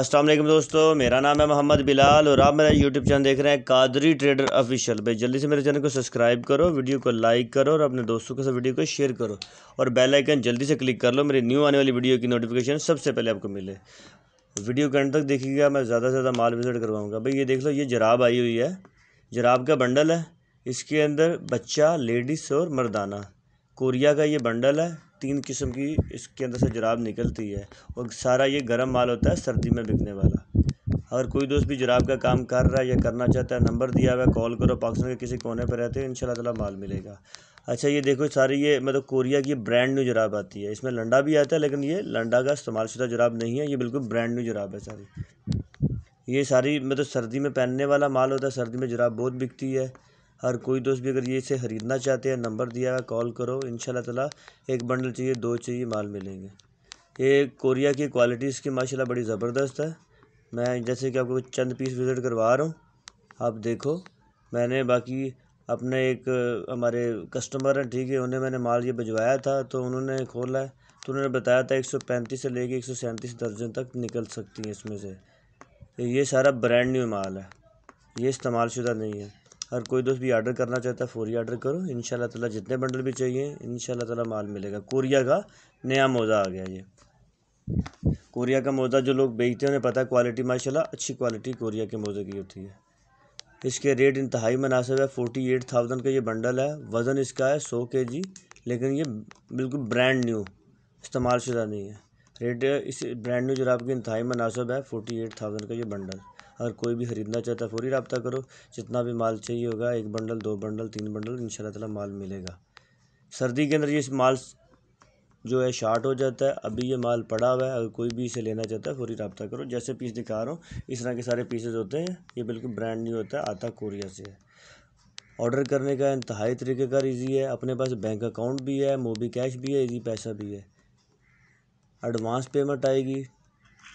अस्सलाम वालेकुम दोस्तों मेरा नाम है मोहम्मद बिलाल और आप मेरा यूट्यूब चैनल देख रहे हैं कादरी ट्रेडर ऑफिशियल भाई जल्दी से मेरे चैनल को सब्सक्राइब करो वीडियो को लाइक करो और अपने दोस्तों के साथ वीडियो को शेयर करो और बेल आइकन जल्दी से क्लिक कर लो मेरी न्यू आने वाली वीडियो की नोटिफिकेशन सबसे पहले आपको मिले वीडियो के तक देखिएगा मैं ज़्यादा से ज़्यादा माल विजिट करवाऊँगा भाई ये देख लो ये जराब आई हुई है जराब का बंडल है इसके अंदर बच्चा लेडीज़ और मर्दाना कोरिया का ये बंडल है तीन किस्म की इसके अंदर से जुराब निकलती है और सारा ये गर्म माल होता है सर्दी में बिकने वाला अगर कोई दोस्त भी जुराब का काम कर रहा है या करना चाहता है नंबर दिया हुआ है कॉल करो पाकिस्तान के किसी कोने पर रहते हो इन तला माल मिलेगा अच्छा ये देखो सारी ये मतलब कोरिया की ब्रांड न्यू जुराब आती है इसमें लंडा भी आता है लेकिन ये लंडा का इस्तेमाल शुदा जुराब नहीं है ये बिल्कुल ब्रांड न्यू जुराब है सारी ये सारी मतलब सर्दी में पहनने वाला माल होता है सर्दी में जुराब बहुत बिकती है हर कोई दोस्त भी अगर ये इसे ख़रीदना चाहते हैं नंबर दिया है कॉल करो इन ताला एक बंडल चाहिए दो चाहिए माल मिलेंगे ये कोरिया की क्वालिटी इसकी माशाल्लाह बड़ी ज़बरदस्त है मैं जैसे कि आपको चंद पीस विज़िट करवा रहा हूँ आप देखो मैंने बाकी अपने एक हमारे कस्टमर हैं ठीक है उन्हें मैंने माल ये भिजवाया था तो उन्होंने खोला है तो उन्होंने बताया था एक सौ पैंतीस से लेके एक सौ सैंतीस दर्जन तक निकल सकती हैं इसमें से ये सारा ब्रांड न्यू माल है ये इस्तेमाल शुदा नहीं है हर कोई दोस्त भी आर्डर करना चाहता है फौरी आर्डर करो इन ताला जितने बंडल भी चाहिए इन ताला माल मिलेगा कोरिया का नया मोज़ा आ गया ये कोरिया का मोज़ा जो लोग बेचते हैं उन्हें पता है क्वालिटी माशाल्लाह अच्छी क्वालिटी कोरिया के मोज़े की होती है इसके रेट इंतहाई मुनासिब है फोर्टी एट थाउजेंड का ये बंडल है वज़न इसका है सौ के जी लेकिन ये बिल्कुल ब्रांड न्यू इस्तेमाल शुदा नहीं है रेट इस ब्रांड न्यू जरा आपकी इंतहाई मुनासिब है फोर्टी एट थाउजेंड का ये बंडल अगर कोई भी ख़रीदना चाहता है फ़ौरी रबता करो जितना भी माल चाहिए होगा एक बंडल दो बंडल तीन बंडल इन ताला माल मिलेगा सर्दी के अंदर ये माल जो है शार्ट हो जाता है अभी ये माल पड़ा हुआ है अगर कोई भी इसे लेना चाहता है फौरी रबता करो जैसे पीस दिखा रहा हूँ इस तरह के सारे पीसेज होते हैं ये बिल्कुल ब्रांड न्यू होता है आता कोरिया से है ऑर्डर करने का इंतहाई तरीक़ेकार ईजी है अपने पास बैंक अकाउंट भी है मोबी कैश भी है ईजी पैसा भी है एडवांस पेमेंट आएगी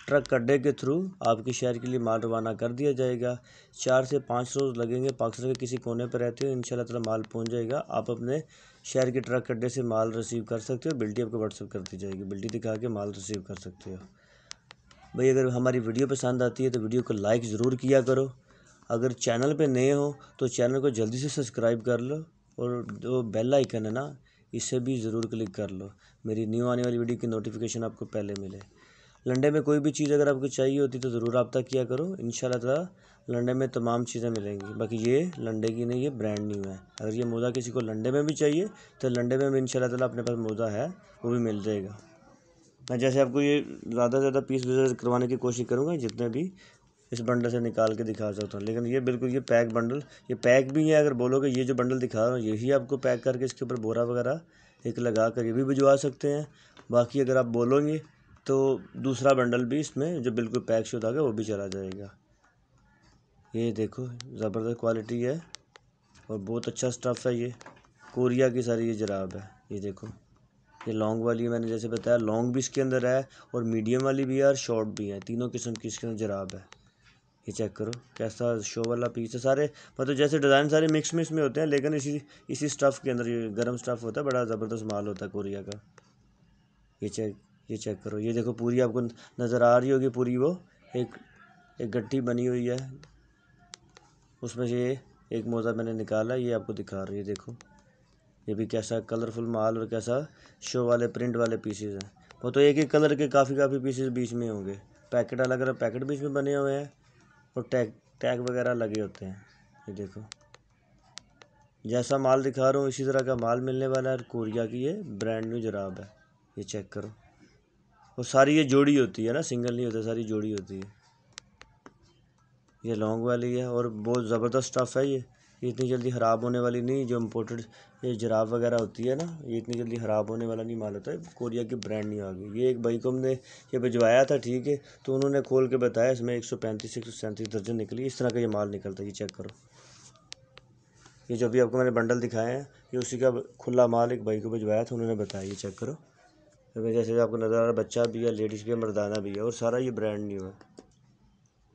ट्रक अड्डे के थ्रू आपके शहर के लिए माल रवाना कर दिया जाएगा चार से पाँच रोज़ लगेंगे पाकिस्तान के किसी कोने पर रहते हो इन तला माल पहुँच जाएगा आप अपने शहर के ट्रक अड्डे से माल रिसीव कर सकते हो बिल्टी आपको व्हाट्सअप कर दी जाएगी बिल्टी दिखा के माल रिसीव कर सकते हो भाई अगर हमारी वीडियो पसंद आती है तो वीडियो को लाइक ज़रूर किया करो अगर चैनल पे नए हो तो चैनल को जल्दी से सब्सक्राइब कर लो और जो बेल आइकन है ना इसे भी ज़रूर क्लिक कर लो मेरी न्यू आने वाली वीडियो की नोटिफिकेशन आपको पहले मिले लंडे में कोई भी चीज़ अगर आपको चाहिए होती तो ज़रूर रबता किया करो इन तला लंडे में तमाम चीज़ें मिलेंगी बाकी ये लंडे की नहीं ये ब्रांड न्यू है अगर ये मोज़ा किसी को लंडे में भी चाहिए तो लंडे में भी इन ताला अपने पास मोज़ा है वो भी मिल जाएगा मैं जैसे आपको ये ज़्यादा से ज़्यादा पीस विजिट करवाने की कोशिश करूँगा जितने भी इस बंडल से निकाल के दिखा सकता हूँ लेकिन ये बिल्कुल ये पैक बंडल ये पैक भी है अगर बोलोगे ये जो बंडल दिखा रहा हूँ यही आपको पैक करके इसके ऊपर बोरा वगैरह एक लगा कर ये भी भिजवा सकते हैं बाकी अगर आप बोलोगे तो दूसरा बंडल भी इसमें जो बिल्कुल शुदा गया वो भी चला जाएगा ये देखो ज़बरदस्त क्वालिटी है और बहुत अच्छा स्टफ़ है ये कोरिया की सारी ये जराब है ये देखो ये लॉन्ग वाली मैंने जैसे बताया लॉन्ग भी इसके अंदर है और मीडियम वाली भी है और शॉर्ट भी है तीनों किस्म की इसके अंदर जराब है ये चेक करो कैसा शो वाला पीस है सारे मतलब जैसे डिज़ाइन सारे मिक्स मिक्स में होते हैं लेकिन इसी इसी स्टफ़ के अंदर ये गर्म स्टफ़ होता है बड़ा ज़बरदस्त माल होता है कोरिया का ये चेक ये चेक करो ये देखो पूरी आपको नज़र आ रही होगी पूरी वो एक एक गट्टी बनी हुई है उसमें से एक मोज़ा मैंने निकाला ये आपको दिखा रही है देखो ये भी कैसा कलरफुल माल और कैसा शो वाले प्रिंट वाले पीसेज हैं वो तो एक ही कलर के काफ़ी काफ़ी पीसेज बीच में होंगे पैकेट अलग अलग पैकेट बीच में बने हुए हैं और टैग टैग वगैरह लगे होते हैं ये देखो जैसा माल दिखा रहा हूँ इसी तरह का माल मिलने वाला है और कोरिया की ये ब्रांड न्यू जराब है ये चेक करो और सारी ये जोड़ी होती है ना सिंगल नहीं होता सारी जोड़ी होती है ये लॉन्ग वाली है और बहुत ज़बरदस्त स्टफ़ है ये ये इतनी जल्दी ख़राब होने वाली नहीं जो इम्पोर्टेड ये जराब वगैरह होती है ना ये इतनी जल्दी ख़राब होने वाला नहीं माल होता है कोरिया की ब्रांड नहीं आ गई ये एक भाई को हमने ये भिजवाया था ठीक है तो उन्होंने खोल के बताया इसमें एक सौ पैंतीस एक सौ सैंतीस दर्जन निकली इस तरह का ये माल निकलता है ये चेक करो ये जो भी आपको मैंने बंडल दिखाया है ये उसी का खुला माल एक भाई को भिजवाया था उन्होंने बताया ये चेक करो अभी तो जैसे आपको नज़र आ रहा है बच्चा भी है लेडीज़ भी है मर्दाना भी है और सारा ये ब्रांड न्यू है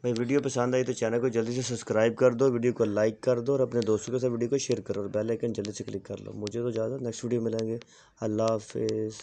भाई वीडियो पसंद आई तो चैनल को जल्दी से सब्सक्राइब कर दो वीडियो को लाइक कर दो और अपने दोस्तों के साथ वीडियो को शेयर करो और बेल आइकन जल्दी से क्लिक कर लो मुझे तो ज़्यादा नेक्स्ट वीडियो मिलेंगे अल्लाह हाफिज़